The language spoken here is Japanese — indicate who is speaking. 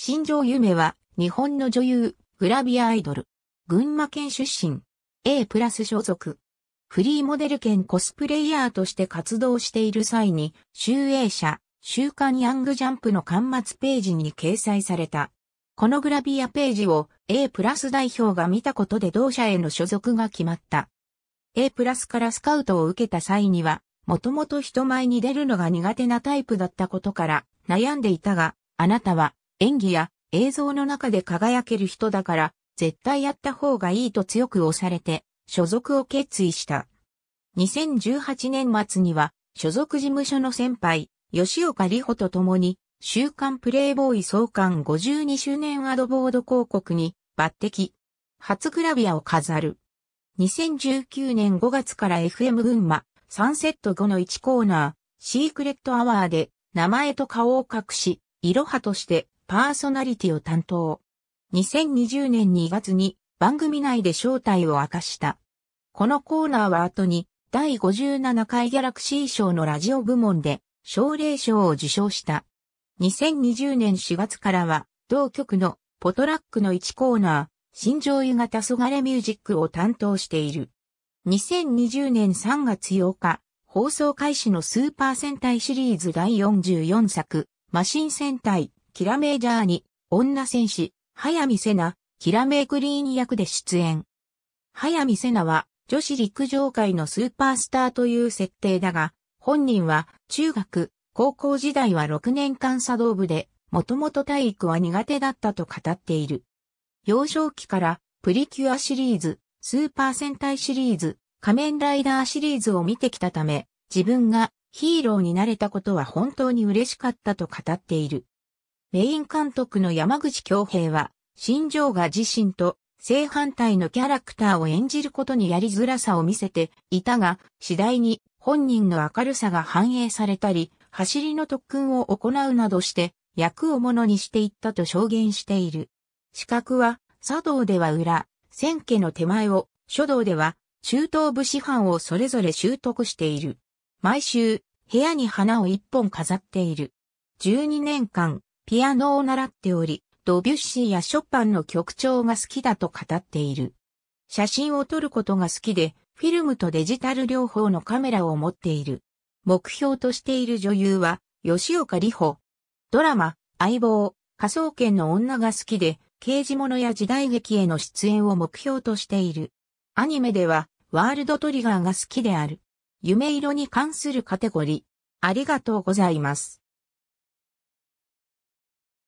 Speaker 1: 新庄夢は、日本の女優、グラビアアイドル。群馬県出身。A プラス所属。フリーモデル兼コスプレイヤーとして活動している際に、集英社、週刊ヤングジャンプの端末ページに掲載された。このグラビアページを A プラス代表が見たことで同社への所属が決まった。A プラスからスカウトを受けた際には、もともと人前に出るのが苦手なタイプだったことから悩んでいたが、あなたは演技や映像の中で輝ける人だから、絶対やった方がいいと強く押されて、所属を決意した。2018年末には、所属事務所の先輩、吉岡里穂と共に、週刊プレイボーイ創刊52周年アドボード広告に抜擢。初グラビアを飾る。2019年5月から FM 群馬サンセット後の1コーナー、シークレットアワーで名前と顔を隠し、いろはとしてパーソナリティを担当。2020年2月に番組内で正体を明かした。このコーナーは後に第57回ギャラクシー賞のラジオ部門で奨励賞を受賞した。2020年4月からは同局のポトラックの1コーナー、新上湯型そがれミュージックを担当している。2020年3月8日、放送開始のスーパー戦隊シリーズ第44作、マシン戦隊キラメージャーに、女戦士、早見瀬名、キラメークリーン役で出演。早見瀬名は、女子陸上界のスーパースターという設定だが、本人は、中学、高校時代は6年間作動部で、もともと体育は苦手だったと語っている。幼少期からプリキュアシリーズ、スーパー戦隊シリーズ、仮面ライダーシリーズを見てきたため、自分がヒーローになれたことは本当に嬉しかったと語っている。メイン監督の山口京平は、新庄が自身と正反対のキャラクターを演じることにやりづらさを見せていたが、次第に本人の明るさが反映されたり、走りの特訓を行うなどして、役をものにしていったと証言している。資格は、茶道では裏、千家の手前を、書道では、中東武士班をそれぞれ習得している。毎週、部屋に花を一本飾っている。12年間、ピアノを習っており、ドビュッシーやショパンの曲調が好きだと語っている。写真を撮ることが好きで、フィルムとデジタル両方のカメラを持っている。目標としている女優は、吉岡里帆。ドラマ、相棒、仮想研の女が好きで、刑事物や時代劇への出演を目標としている。アニメでは、ワールドトリガーが好きである。夢色に関するカテゴリー。ありがとうございます。